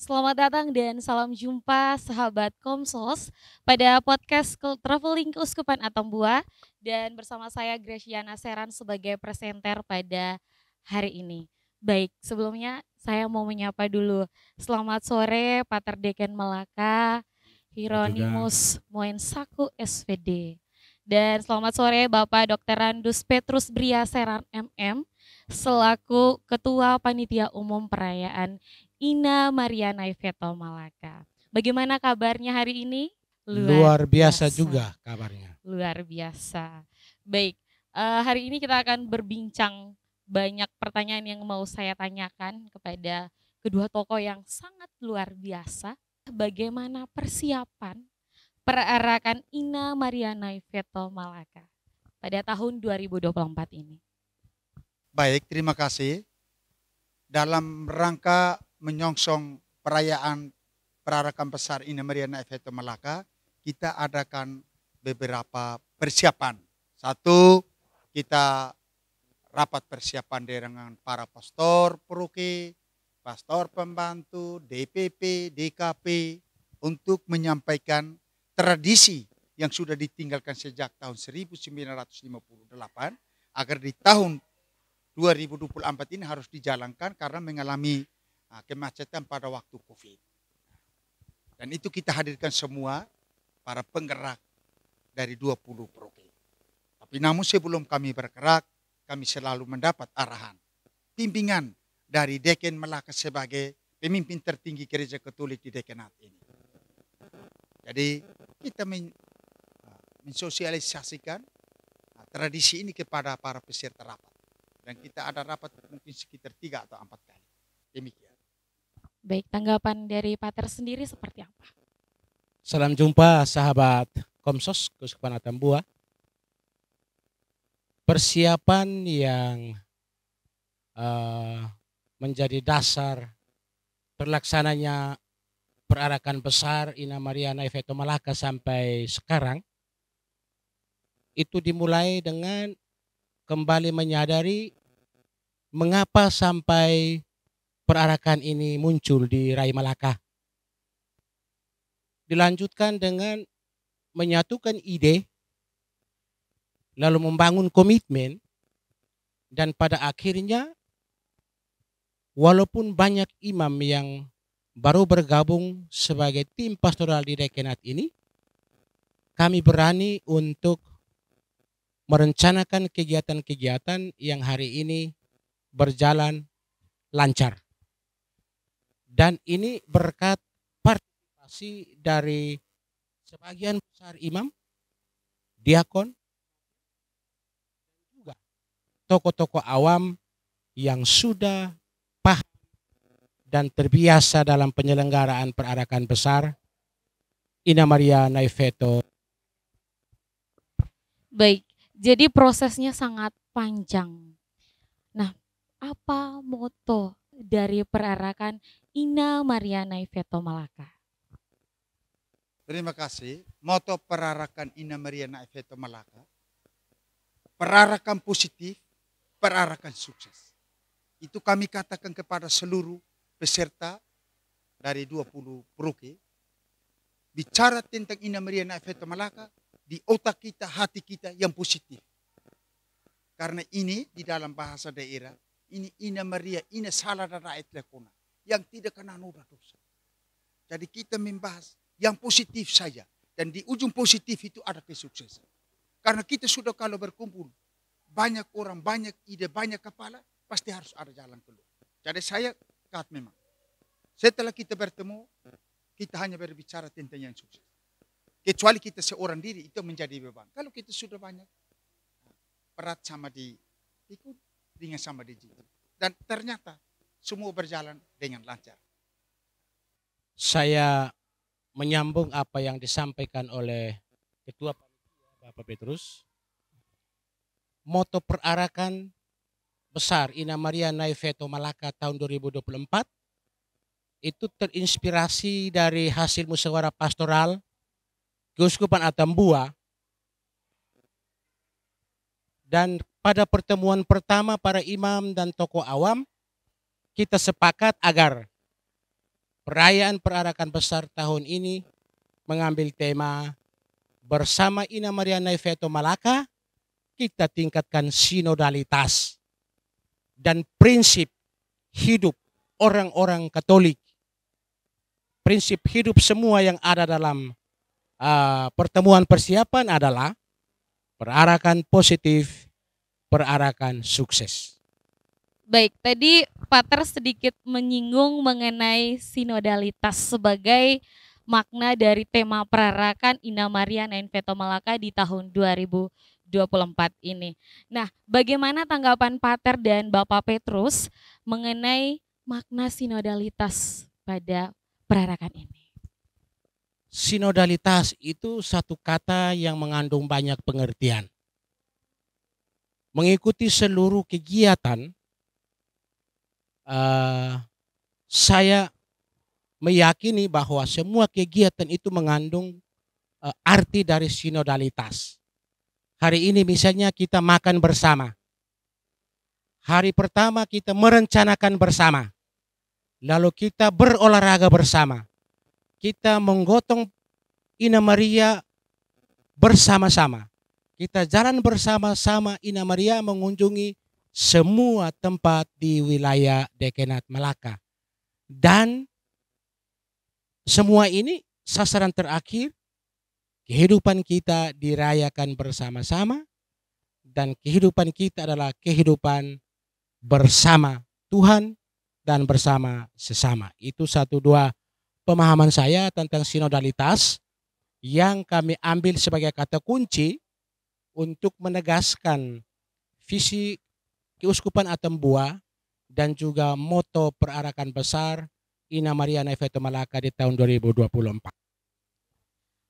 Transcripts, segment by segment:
Selamat datang dan salam jumpa sahabat Komsos pada podcast Traveling Keuskupan Atambua dan bersama saya Graciana Seran sebagai presenter pada hari ini. Baik, sebelumnya saya mau menyapa dulu. Selamat sore Pater Deken Melaka, Hieronymus Moensaku SVD. Dan selamat sore Bapak Dr. Randus Petrus Bria Seran MM selaku Ketua Panitia Umum Perayaan Ina Mariana Ifeto Malaka. Bagaimana kabarnya hari ini? Luar, Luar biasa, biasa juga kabarnya. Luar biasa. Baik, eh, hari ini kita akan berbincang banyak pertanyaan yang mau saya tanyakan kepada kedua tokoh yang sangat luar biasa. Bagaimana persiapan perarakan Ina Mariana Ifeto Malaka pada tahun 2024 ini? Baik, terima kasih. Dalam rangka menyongsong perayaan perarakan besar ini Mariana Efeto Melaka, kita adakan beberapa persiapan. Satu, kita rapat persiapan dengan para pastor peruki, pastor pembantu, DPP, DKP untuk menyampaikan tradisi yang sudah ditinggalkan sejak tahun 1958 agar di tahun 2024 ini harus dijalankan karena mengalami Ah, kemacetan pada waktu COVID. Dan itu kita hadirkan semua para penggerak dari 20 program. Tapi namun sebelum kami bergerak, kami selalu mendapat arahan, pimpinan dari Deken Melaka sebagai pemimpin tertinggi gereja katolik di Dekenat ini. Jadi kita men ah, mensosialisasikan ah, tradisi ini kepada para peserta rapat. Dan kita ada rapat mungkin sekitar tiga atau empat kali. Demikian. Baik, tanggapan dari Pater sendiri seperti apa? Salam jumpa sahabat Komsos, kusupan Atambua. Persiapan yang uh, menjadi dasar terlaksananya perarakan besar Ina Mariana Efeto Malaka sampai sekarang itu dimulai dengan kembali menyadari mengapa sampai perarakan ini muncul di Rai Malaka. Dilanjutkan dengan menyatukan ide, lalu membangun komitmen, dan pada akhirnya walaupun banyak imam yang baru bergabung sebagai tim pastoral di Rekenat ini, kami berani untuk merencanakan kegiatan-kegiatan yang hari ini berjalan lancar. Dan ini berkat partisipasi dari sebagian besar imam, diakon, juga tokoh-tokoh awam yang sudah paham dan terbiasa dalam penyelenggaraan perarakan besar Ina Maria Naifeto. Baik, jadi prosesnya sangat panjang. Nah, apa moto dari perarakan Ina Mariana Iveto Malaka. Terima kasih. Moto perarakan Ina Mariana Iveto Malaka. Perarakan positif, perarakan sukses. Itu kami katakan kepada seluruh peserta dari 20 peruki. Bicara tentang Ina Mariana Iveto Malaka di otak kita, hati kita yang positif. Karena ini di dalam bahasa daerah, ini Ina Maria, Ina Salada Rakyat Lekona yang tidak kena noda dosa. Jadi kita membahas yang positif saja. Dan di ujung positif itu ada kesuksesan. Karena kita sudah kalau berkumpul, banyak orang, banyak ide, banyak kepala, pasti harus ada jalan keluar. Jadi saya kat memang. Setelah kita bertemu, kita hanya berbicara tentang yang sukses. Kecuali kita seorang diri, itu menjadi beban. Kalau kita sudah banyak, berat sama di ikut, ringan sama di jitu. Dan ternyata semua berjalan dengan lancar. Saya menyambung apa yang disampaikan oleh Ketua Bapak Petrus. Moto perarakan besar Ina Maria Naifeto Malaka tahun 2024 itu terinspirasi dari hasil musyawarah pastoral Keuskupan Atambua dan pada pertemuan pertama para imam dan tokoh awam kita sepakat agar perayaan perarakan besar tahun ini mengambil tema bersama Ina Maria Naifeto Malaka, kita tingkatkan sinodalitas dan prinsip hidup orang-orang Katolik. Prinsip hidup semua yang ada dalam uh, pertemuan persiapan adalah perarakan positif, perarakan sukses. Baik, tadi Pater sedikit menyinggung mengenai sinodalitas sebagai makna dari tema perarakan Ina Maria Nain Veto Malaka di tahun 2024 ini. Nah, bagaimana tanggapan Pater dan Bapak Petrus mengenai makna sinodalitas pada perarakan ini? Sinodalitas itu satu kata yang mengandung banyak pengertian. Mengikuti seluruh kegiatan Eh, saya meyakini bahwa semua kegiatan itu mengandung uh, arti dari sinodalitas. Hari ini misalnya kita makan bersama. Hari pertama kita merencanakan bersama. Lalu kita berolahraga bersama. Kita menggotong Ina Maria bersama-sama. Kita jalan bersama-sama Ina Maria mengunjungi semua tempat di wilayah Dekenat Melaka Dan semua ini sasaran terakhir kehidupan kita dirayakan bersama-sama dan kehidupan kita adalah kehidupan bersama Tuhan dan bersama sesama. Itu satu dua pemahaman saya tentang sinodalitas yang kami ambil sebagai kata kunci untuk menegaskan visi Keuskupan Atembua dan juga moto perarakan besar Ina Maria Naifeto Malaka di tahun 2024.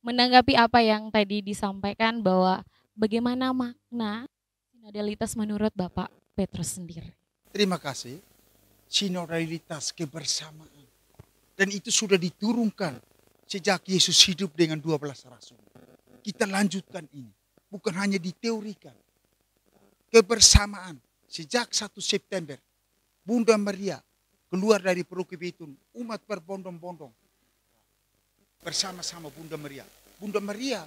Menanggapi apa yang tadi disampaikan bahwa bagaimana makna sinodalitas menurut Bapak Petrus sendiri? Terima kasih. Sinodalitas kebersamaan. Dan itu sudah diturunkan sejak Yesus hidup dengan 12 rasul. Kita lanjutkan ini. Bukan hanya diteorikan. Kebersamaan Sejak 1 September, Bunda Maria keluar dari Peruki Bitung, umat berbondong-bondong bersama-sama Bunda Maria. Bunda Maria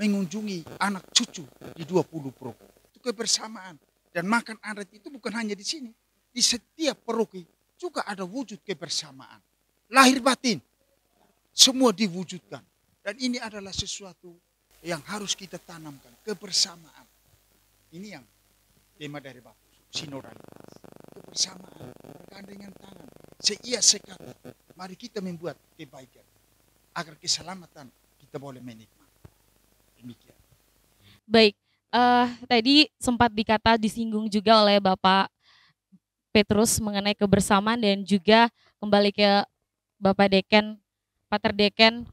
mengunjungi anak cucu di 20 peruki. Itu kebersamaan. Dan makan adat itu bukan hanya di sini. Di setiap peruki juga ada wujud kebersamaan. Lahir batin. Semua diwujudkan. Dan ini adalah sesuatu yang harus kita tanamkan. Kebersamaan. Ini yang tema dari Bapak sinodalitas, kebersamaan, bergandengan tangan, seia sekata. Mari kita membuat kebaikan agar keselamatan kita boleh menikmati. Demikian. Baik, uh, tadi sempat dikata disinggung juga oleh Bapak Petrus mengenai kebersamaan dan juga kembali ke Bapak Deken, Pater Deken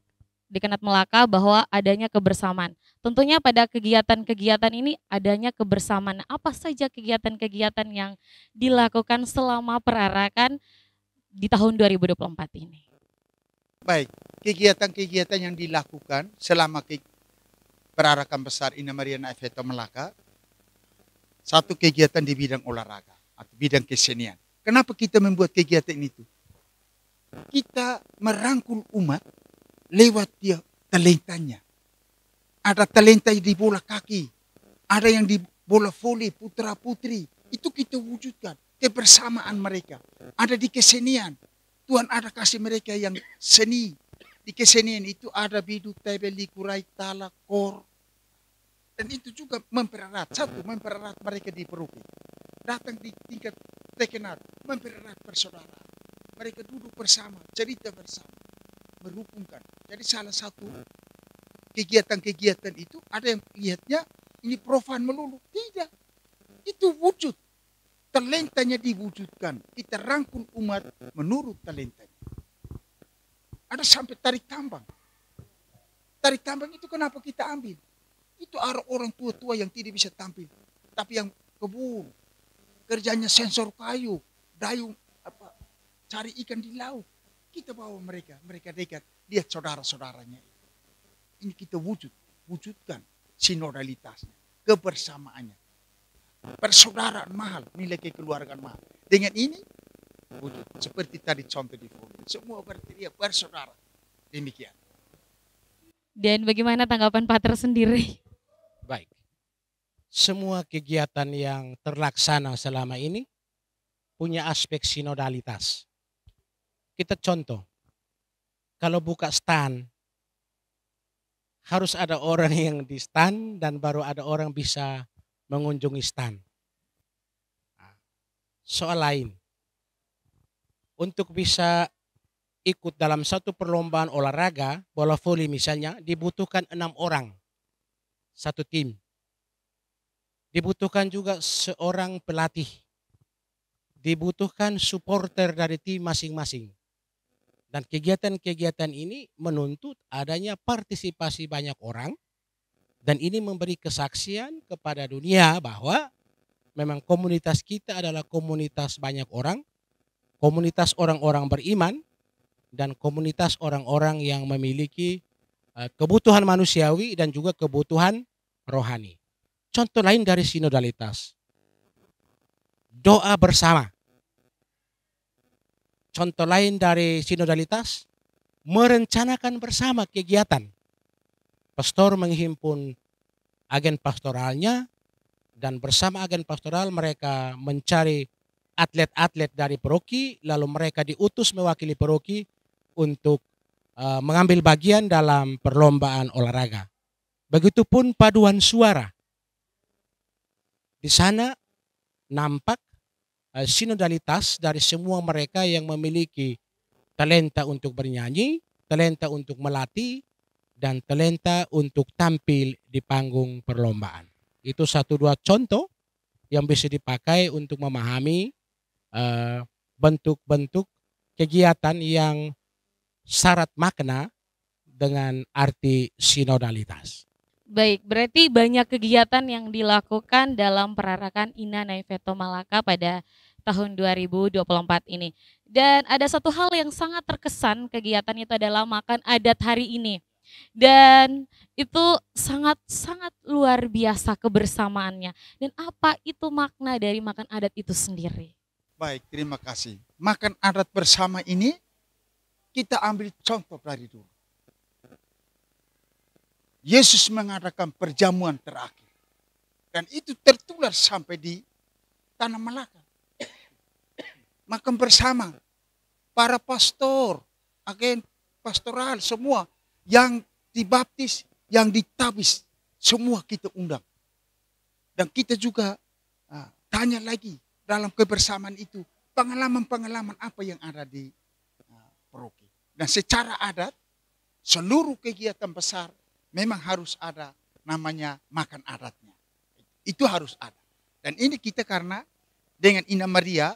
di Kenat Melaka bahwa adanya kebersamaan. Tentunya pada kegiatan-kegiatan ini adanya kebersamaan. Apa saja kegiatan-kegiatan yang dilakukan selama perarakan di tahun 2024 ini? Baik, kegiatan-kegiatan yang dilakukan selama perarakan besar Ina Mariana Efeto Melaka, satu kegiatan di bidang olahraga atau bidang kesenian. Kenapa kita membuat kegiatan itu? Kita merangkul umat lewat dia talentanya. Ada talenta di bola kaki, ada yang di bola voli putra putri. Itu kita wujudkan kebersamaan mereka. Ada di kesenian. Tuhan ada kasih mereka yang seni. Di kesenian itu ada bidu, tebeli, kurai, tala, kor. Dan itu juga mempererat. Satu, mempererat mereka di peruki. Datang di tingkat tekenat, mempererat persaudaraan. Mereka duduk bersama, cerita bersama menghubungkan. Jadi salah satu kegiatan-kegiatan itu ada yang lihatnya ini profan melulu. Tidak. Itu wujud. Talentanya diwujudkan. Kita rangkul umat menurut talentanya. Ada sampai tarik tambang. Tarik tambang itu kenapa kita ambil? Itu arah orang tua-tua yang tidak bisa tampil. Tapi yang kebun. Kerjanya sensor kayu. Dayung apa cari ikan di laut kita bawa mereka, mereka dekat. Lihat saudara-saudaranya. Ini kita wujud, wujudkan sinodalitasnya, kebersamaannya. Persaudaraan mahal, nilai kekeluargaan mahal. Dengan ini, wujud. Seperti tadi contoh di forum. Semua berteriak bersaudara. Demikian. Dan bagaimana tanggapan Pater sendiri? Baik. Semua kegiatan yang terlaksana selama ini punya aspek sinodalitas. Kita contoh, kalau buka stand, harus ada orang yang di stand dan baru ada orang bisa mengunjungi stand. Nah, soal lain, untuk bisa ikut dalam satu perlombaan olahraga, bola voli misalnya, dibutuhkan enam orang, satu tim. Dibutuhkan juga seorang pelatih. Dibutuhkan supporter dari tim masing-masing. Dan kegiatan-kegiatan ini menuntut adanya partisipasi banyak orang dan ini memberi kesaksian kepada dunia bahwa memang komunitas kita adalah komunitas banyak orang, komunitas orang-orang beriman dan komunitas orang-orang yang memiliki eh, kebutuhan manusiawi dan juga kebutuhan rohani. Contoh lain dari sinodalitas. Doa bersama contoh lain dari sinodalitas, merencanakan bersama kegiatan. Pastor menghimpun agen pastoralnya dan bersama agen pastoral mereka mencari atlet-atlet dari Peroki, lalu mereka diutus mewakili Peroki untuk eh, mengambil bagian dalam perlombaan olahraga. Begitupun paduan suara. Di sana nampak Eh, sinodalitas dari semua mereka yang memiliki talenta untuk bernyanyi, talenta untuk melatih, dan talenta untuk tampil di panggung perlombaan. Itu satu dua contoh yang bisa dipakai untuk memahami eh, bentuk-bentuk kegiatan yang syarat makna dengan arti sinodalitas. Baik, berarti banyak kegiatan yang dilakukan dalam perarakan Ina Naifeto Malaka pada tahun 2024 ini. Dan ada satu hal yang sangat terkesan kegiatan itu adalah makan adat hari ini. Dan itu sangat-sangat luar biasa kebersamaannya. Dan apa itu makna dari makan adat itu sendiri? Baik, terima kasih. Makan adat bersama ini kita ambil contoh dari dulu Yesus mengadakan perjamuan terakhir. Dan itu tertular sampai di Tanah Melaka. Makan bersama. Para pastor, agen pastoral semua. Yang dibaptis, yang ditabis. Semua kita undang. Dan kita juga ah, tanya lagi dalam kebersamaan itu. Pengalaman-pengalaman apa yang ada di ah, paroki. Dan secara adat, seluruh kegiatan besar memang harus ada namanya makan adatnya. Itu harus ada. Dan ini kita karena dengan Ina Maria,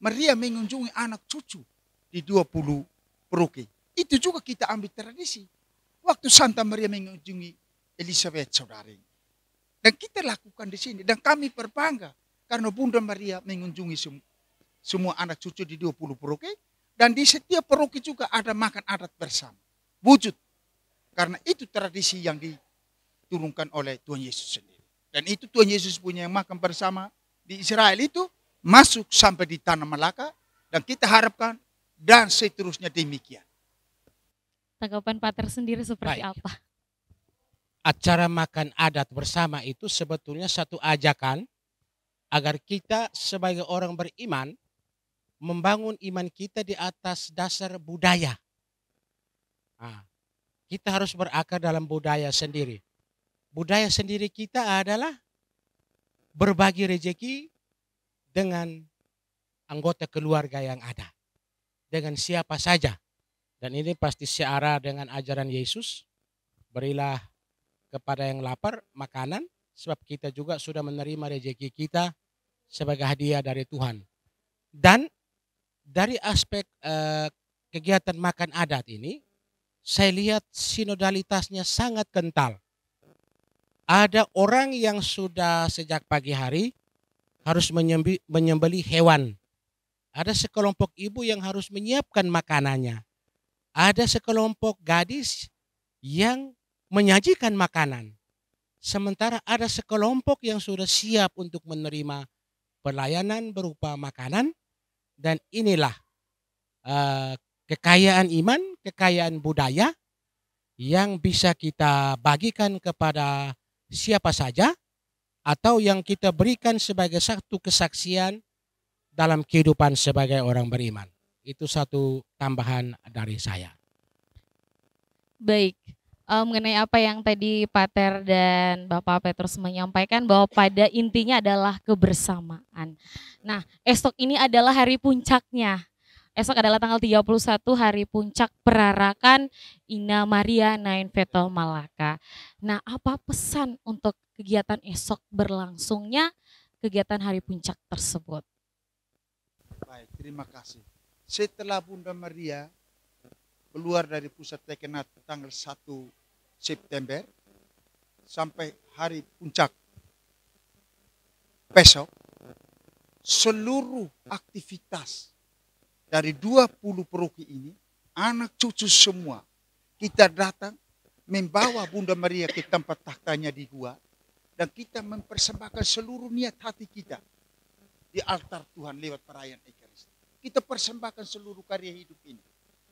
Maria mengunjungi anak cucu di 20 peruki. Itu juga kita ambil tradisi. Waktu Santa Maria mengunjungi Elizabeth saudari. Dan kita lakukan di sini. Dan kami berbangga karena Bunda Maria mengunjungi semua, anak cucu di 20 peruki. Dan di setiap peruki juga ada makan adat bersama. Wujud karena itu tradisi yang diturunkan oleh Tuhan Yesus sendiri. Dan itu Tuhan Yesus punya yang makan bersama di Israel itu masuk sampai di tanah Malaka dan kita harapkan dan seterusnya demikian. Tanggapan Pater sendiri seperti Baik. apa? Acara makan adat bersama itu sebetulnya satu ajakan agar kita sebagai orang beriman membangun iman kita di atas dasar budaya. Nah, kita harus berakar dalam budaya sendiri. Budaya sendiri kita adalah berbagi rejeki dengan anggota keluarga yang ada. Dengan siapa saja. Dan ini pasti searah dengan ajaran Yesus. Berilah kepada yang lapar makanan sebab kita juga sudah menerima rejeki kita sebagai hadiah dari Tuhan. Dan dari aspek eh, kegiatan makan adat ini saya lihat sinodalitasnya sangat kental. Ada orang yang sudah sejak pagi hari harus menyembi, menyembeli hewan. Ada sekelompok ibu yang harus menyiapkan makanannya. Ada sekelompok gadis yang menyajikan makanan. Sementara ada sekelompok yang sudah siap untuk menerima pelayanan berupa makanan. Dan inilah uh, kekayaan iman, kekayaan budaya yang bisa kita bagikan kepada siapa saja atau yang kita berikan sebagai satu kesaksian dalam kehidupan sebagai orang beriman. Itu satu tambahan dari saya. Baik, um, mengenai apa yang tadi Pater dan Bapak Petrus menyampaikan bahwa pada intinya adalah kebersamaan. Nah, esok ini adalah hari puncaknya Esok adalah tanggal 31 hari puncak perarakan Ina Maria Nain Veto Malaka. Nah, apa pesan untuk kegiatan esok berlangsungnya kegiatan hari puncak tersebut? Baik, terima kasih. Setelah Bunda Maria keluar dari pusat tekenat tanggal 1 September sampai hari puncak besok, seluruh aktivitas dari 20 peruki ini, anak cucu semua, kita datang membawa Bunda Maria ke tempat tahtanya di gua. Dan kita mempersembahkan seluruh niat hati kita di altar Tuhan lewat perayaan Ekaristi. Kita persembahkan seluruh karya hidup ini.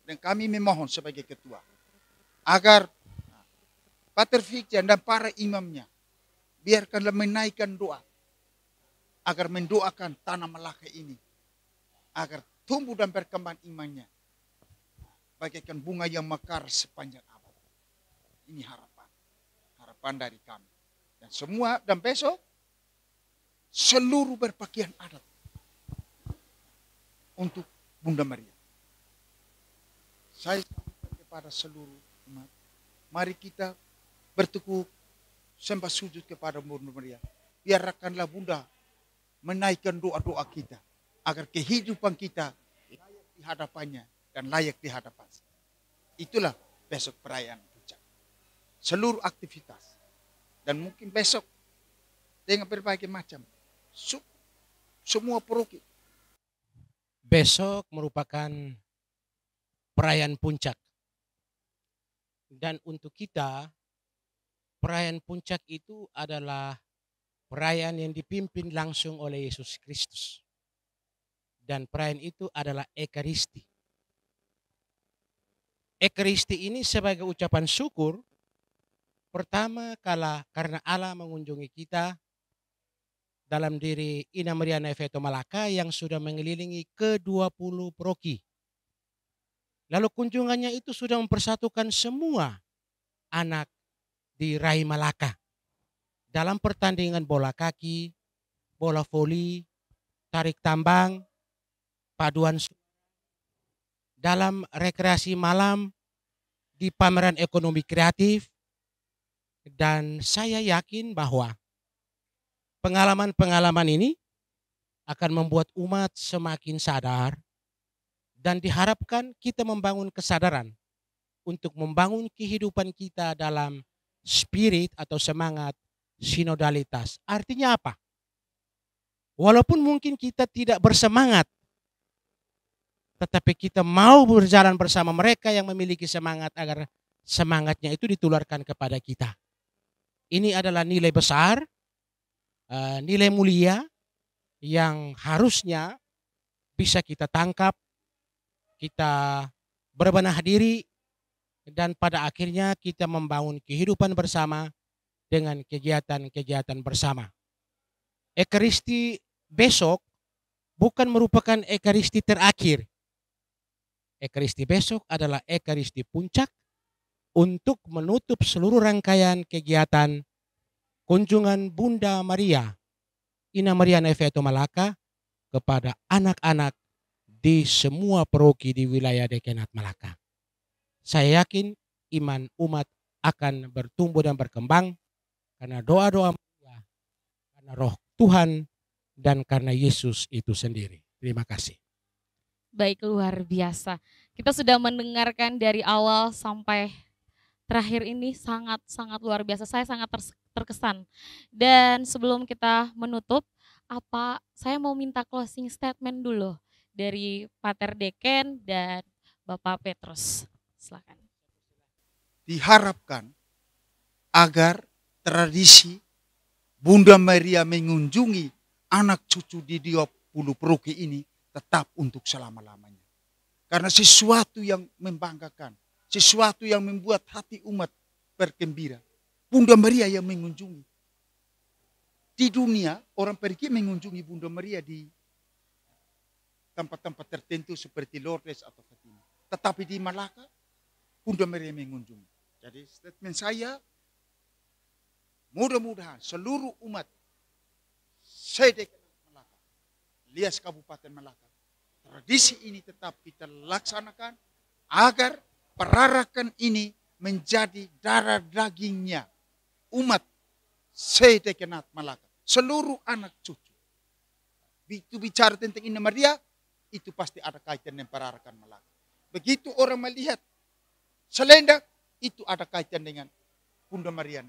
Dan kami memohon sebagai ketua agar nah, Pater Fikjan dan para imamnya biarkanlah menaikkan doa agar mendoakan tanah Melaka ini agar tumbuh dan berkembang imannya. Bagaikan bunga yang mekar sepanjang abad. Ini harapan. Harapan dari kami. Dan semua dan besok seluruh berpakaian adat untuk Bunda Maria. Saya sampaikan kepada seluruh umat, mari kita bertekuk sembah sujud kepada Bunda Maria. Biarkanlah Bunda menaikkan doa-doa kita agar kehidupan kita layak di hadapannya dan layak di hadapan. Itulah besok perayaan puncak. Seluruh aktivitas dan mungkin besok dengan berbagai macam semua peruki. Besok merupakan perayaan puncak. Dan untuk kita perayaan puncak itu adalah perayaan yang dipimpin langsung oleh Yesus Kristus. Dan perayaan itu adalah Ekaristi. Ekaristi ini sebagai ucapan syukur pertama kala karena Allah mengunjungi kita dalam diri Ina Mariana Efeto Malaka yang sudah mengelilingi ke-20 proki. Lalu kunjungannya itu sudah mempersatukan semua anak di Rai Malaka. Dalam pertandingan bola kaki, bola voli, tarik tambang, paduan dalam rekreasi malam di pameran ekonomi kreatif dan saya yakin bahwa pengalaman-pengalaman ini akan membuat umat semakin sadar dan diharapkan kita membangun kesadaran untuk membangun kehidupan kita dalam spirit atau semangat sinodalitas. Artinya apa? Walaupun mungkin kita tidak bersemangat tetapi kita mau berjalan bersama mereka yang memiliki semangat agar semangatnya itu ditularkan kepada kita. Ini adalah nilai besar, eh, nilai mulia yang harusnya bisa kita tangkap, kita berbenah diri, dan pada akhirnya kita membangun kehidupan bersama dengan kegiatan-kegiatan bersama. Ekaristi besok bukan merupakan ekaristi terakhir, Ekaristi besok adalah Ekaristi puncak untuk menutup seluruh rangkaian kegiatan kunjungan Bunda Maria, Ina Maria Neveto Malaka kepada anak-anak di semua peroki di wilayah Dekenat Malaka. Saya yakin iman umat akan bertumbuh dan berkembang karena doa-doa Maria, karena roh Tuhan, dan karena Yesus itu sendiri. Terima kasih baik luar biasa. Kita sudah mendengarkan dari awal sampai terakhir ini sangat-sangat luar biasa. Saya sangat terkesan. Dan sebelum kita menutup, apa saya mau minta closing statement dulu dari Pater Deken dan Bapak Petrus. Silakan. Diharapkan agar tradisi Bunda Maria mengunjungi anak cucu di Diop Bulu Peruki ini tetap untuk selama-lamanya. Karena sesuatu yang membanggakan, sesuatu yang membuat hati umat bergembira. Bunda Maria yang mengunjungi. Di dunia orang pergi mengunjungi Bunda Maria di tempat-tempat tertentu seperti Lourdes atau Fatima. Tetapi di Malaka, Bunda Maria mengunjungi. Jadi statement saya, mudah-mudahan seluruh umat sedek Lias Kabupaten Melaka. Tradisi ini tetap kita laksanakan agar perarakan ini menjadi darah dagingnya umat Sedekenat Melaka. Seluruh anak cucu. Itu bicara tentang ini Maria, itu pasti ada kaitan dengan perarakan Melaka. Begitu orang melihat selendang itu ada kaitan dengan Bunda Maria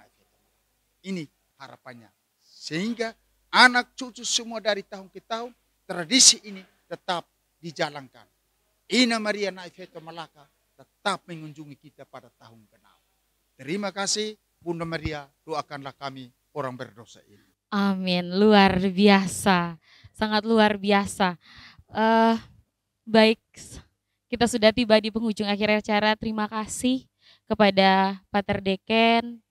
Ini harapannya. Sehingga anak cucu semua dari tahun ke tahun tradisi ini tetap dijalankan. Ina Maria Naifeto Malaka tetap mengunjungi kita pada tahun genap. Terima kasih Bunda Maria, doakanlah kami orang berdosa ini. Amin, luar biasa, sangat luar biasa. Uh, baik, kita sudah tiba di penghujung akhir acara. Terima kasih kepada Pater Deken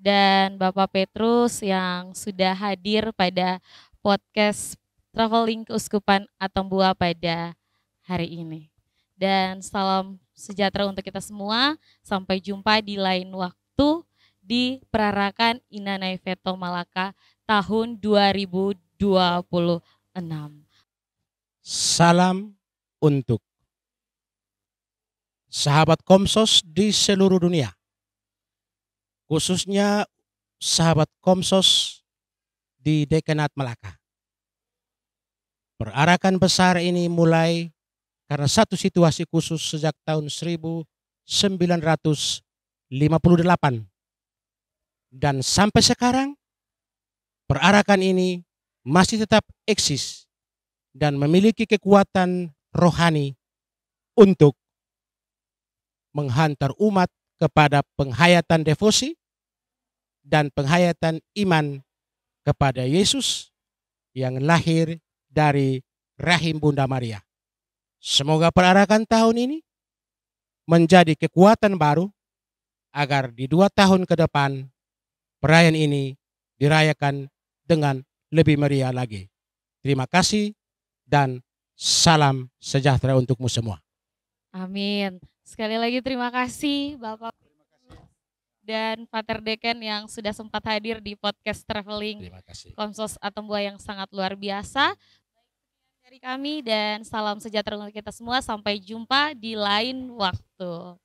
dan Bapak Petrus yang sudah hadir pada podcast traveling keuskupan buah pada hari ini. Dan salam sejahtera untuk kita semua. Sampai jumpa di lain waktu di Perarakan Inanai Veto Malaka tahun 2026. Salam untuk sahabat Komsos di seluruh dunia. Khususnya sahabat Komsos di Dekanat Malaka Perarakan besar ini mulai karena satu situasi khusus sejak tahun 1958 dan sampai sekarang perarakan ini masih tetap eksis dan memiliki kekuatan rohani untuk menghantar umat kepada penghayatan devosi dan penghayatan iman kepada Yesus yang lahir dari rahim Bunda Maria. Semoga perarakan tahun ini menjadi kekuatan baru agar di dua tahun ke depan perayaan ini dirayakan dengan lebih meriah lagi. Terima kasih dan salam sejahtera untukmu semua. Amin. Sekali lagi terima kasih Bapak dan Pater Deken yang sudah sempat hadir di podcast traveling Komsos buah yang sangat luar biasa dari kami dan salam sejahtera untuk kita semua. Sampai jumpa di lain waktu.